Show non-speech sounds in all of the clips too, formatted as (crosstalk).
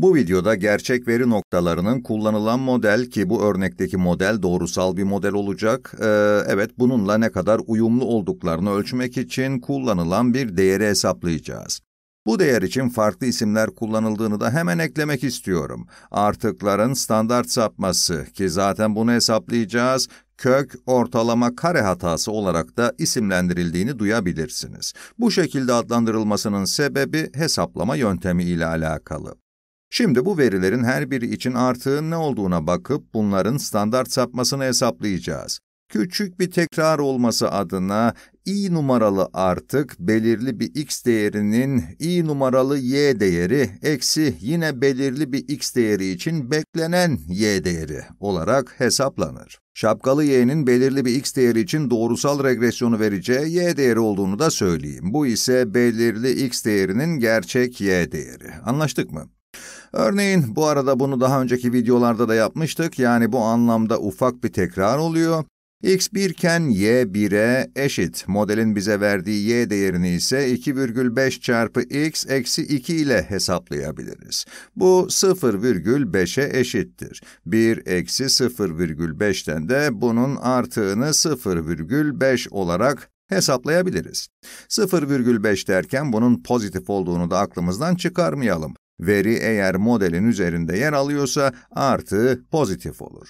Bu videoda gerçek veri noktalarının kullanılan model ki bu örnekteki model doğrusal bir model olacak. Ee, evet bununla ne kadar uyumlu olduklarını ölçmek için kullanılan bir değeri hesaplayacağız. Bu değer için farklı isimler kullanıldığını da hemen eklemek istiyorum. Artıkların standart sapması ki zaten bunu hesaplayacağız, kök ortalama kare hatası olarak da isimlendirildiğini duyabilirsiniz. Bu şekilde adlandırılmasının sebebi hesaplama yöntemi ile alakalı. Şimdi bu verilerin her biri için artığın ne olduğuna bakıp bunların standart sapmasını hesaplayacağız. Küçük bir tekrar olması adına i numaralı artık belirli bir x değerinin i numaralı y değeri eksi yine belirli bir x değeri için beklenen y değeri olarak hesaplanır. Şapkalı y'nin belirli bir x değeri için doğrusal regresyonu vereceği y değeri olduğunu da söyleyeyim. Bu ise belirli x değerinin gerçek y değeri. Anlaştık mı? Örneğin bu arada bunu daha önceki videolarda da yapmıştık. Yani bu anlamda ufak bir tekrar oluyor. x 1 iken y 1'e eşit. Modelin bize verdiği y değerini ise 2,5 çarpı x eksi 2 ile hesaplayabiliriz. Bu 0,5'e eşittir. 1 eksi 0,5'ten de bunun artığını 0,5 olarak hesaplayabiliriz. 0,5 derken bunun pozitif olduğunu da aklımızdan çıkarmayalım. Veri eğer modelin üzerinde yer alıyorsa artı pozitif olur.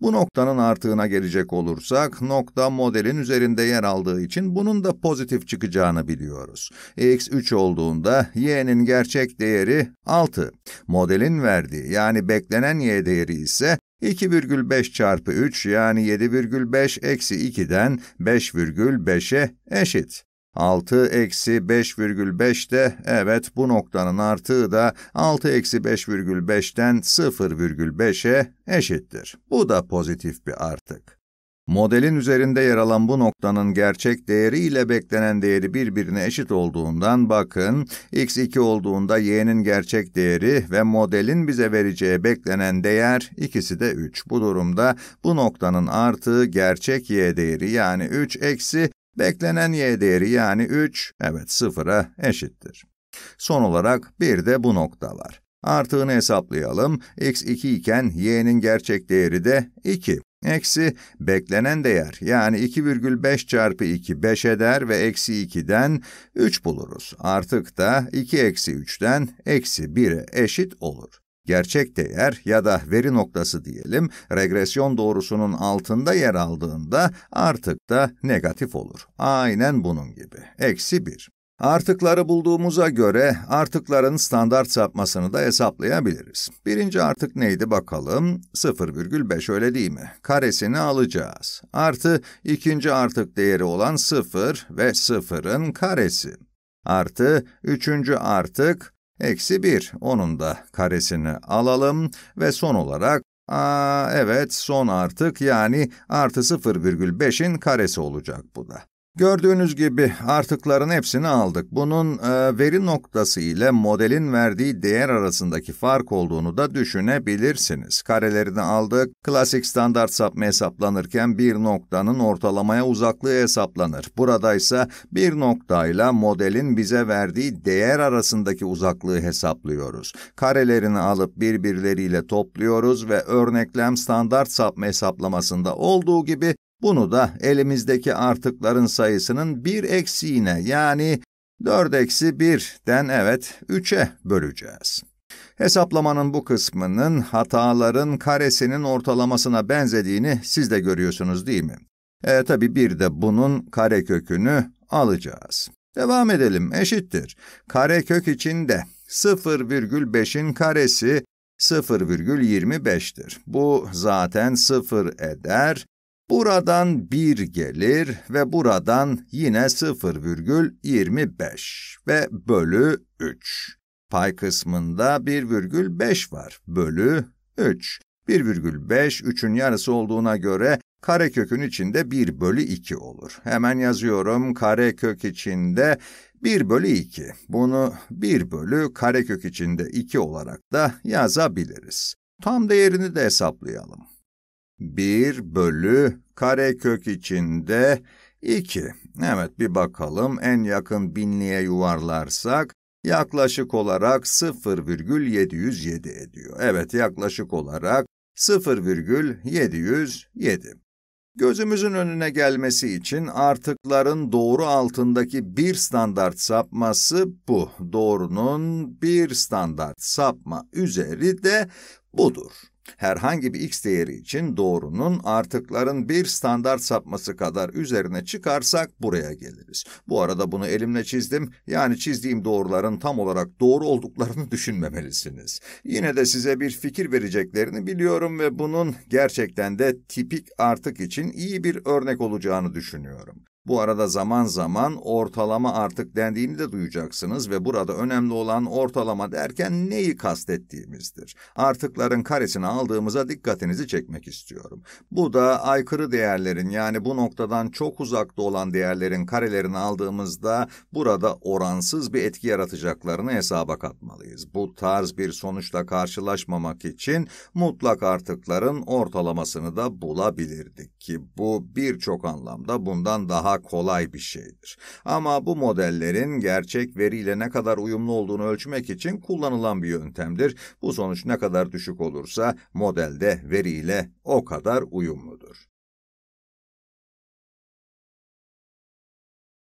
Bu noktanın artığına gelecek olursak, nokta modelin üzerinde yer aldığı için bunun da pozitif çıkacağını biliyoruz. x 3 olduğunda y'nin gerçek değeri 6. Modelin verdiği yani beklenen y değeri ise 2,5 çarpı 3 yani 7,5 eksi 2'den 5,5'e eşit. 6 eksi 5,5 de evet bu noktanın artığı da 6 eksi 5,5'ten 0,5'e eşittir. Bu da pozitif bir artık. Modelin üzerinde yer alan bu noktanın gerçek değeri ile beklenen değeri birbirine eşit olduğundan bakın, x2 olduğunda y'nin gerçek değeri ve modelin bize vereceği beklenen değer ikisi de 3. Bu durumda bu noktanın artığı gerçek y değeri yani 3 eksi Beklenen y değeri yani 3, evet 0'a eşittir. Son olarak bir de bu nokta var. Artığını hesaplayalım. x 2 iken y'nin gerçek değeri de 2. Eksi beklenen değer yani 2,5 çarpı 2 5 eder ve eksi 2'den 3 buluruz. Artık da 2 eksi 3'den eksi 1'e eşit olur. Gerçek değer ya da veri noktası diyelim, regresyon doğrusunun altında yer aldığında artık da negatif olur. Aynen bunun gibi. Eksi 1. Artıkları bulduğumuza göre artıkların standart sapmasını da hesaplayabiliriz. Birinci artık neydi bakalım? 0,5 öyle değil mi? Karesini alacağız. Artı ikinci artık değeri olan 0 ve 0'ın karesi. Artı üçüncü artık Eksi 1, onun da karesini alalım ve son olarak Aa, evet son artık yani artı 0,5'in karesi olacak bu da. Gördüğünüz gibi artıkların hepsini aldık. Bunun e, veri noktası ile modelin verdiği değer arasındaki fark olduğunu da düşünebilirsiniz. Karelerini aldık. Klasik standart sapma hesaplanırken bir noktanın ortalamaya uzaklığı hesaplanır. Burada ise bir noktayla modelin bize verdiği değer arasındaki uzaklığı hesaplıyoruz. Karelerini alıp birbirleriyle topluyoruz ve örneklem standart sapma hesaplamasında olduğu gibi bunu da elimizdeki artıkların sayısının bir eksiğine yani 4 eksi 1'den evet 3'e böleceğiz. Hesaplamanın bu kısmının hataların karesinin ortalamasına benzediğini siz de görüyorsunuz değil mi? E tabi bir de bunun karekökünü alacağız. Devam edelim eşittir. Karekök içinde 0,5'in karesi 0,25'tir. Bu zaten 0 eder. Buradan 1 gelir ve buradan yine 0,25 ve bölü 3. Pay kısmında 1,5 var, bölü 3. 1,5, 3'ün yarısı olduğuna göre karekökün içinde 1 bölü 2 olur. Hemen yazıyorum, karekök içinde 1 bölü 2. Bunu 1 bölü karekök içinde 2 olarak da yazabiliriz. Tam değerini de hesaplayalım. 1 bölü karekök içinde 2. Evet bir bakalım en yakın binliğe yuvarlarsak yaklaşık olarak 0,707 ediyor. Evet yaklaşık olarak 0,707. Gözümüzün önüne gelmesi için artıkların doğru altındaki bir standart sapması bu. Doğrunun bir standart sapma üzeri de budur herhangi bir x değeri için doğrunun artıkların bir standart sapması kadar üzerine çıkarsak buraya geliriz. Bu arada bunu elimle çizdim. Yani çizdiğim doğruların tam olarak doğru olduklarını (laughs) düşünmemelisiniz. Yine de size bir fikir vereceklerini biliyorum ve bunun gerçekten de tipik artık için iyi bir örnek olacağını düşünüyorum. Bu arada zaman zaman ortalama artık dendiğini de duyacaksınız ve burada önemli olan ortalama derken neyi kastettiğimizdir. Artıkların karesini aldığımıza dikkatinizi çekmek istiyorum. Bu da aykırı değerlerin yani bu noktadan çok uzakta olan değerlerin karelerini aldığımızda burada oransız bir etki yaratacaklarını hesaba katmalıyız. Bu tarz bir sonuçla karşılaşmamak için mutlak artıkların ortalamasını da bulabilirdik ki bu birçok anlamda bundan daha daha kolay bir şeydir. Ama bu modellerin gerçek veriyle ne kadar uyumlu olduğunu ölçmek için kullanılan bir yöntemdir. Bu sonuç ne kadar düşük olursa modelde veriyle o kadar uyumlu.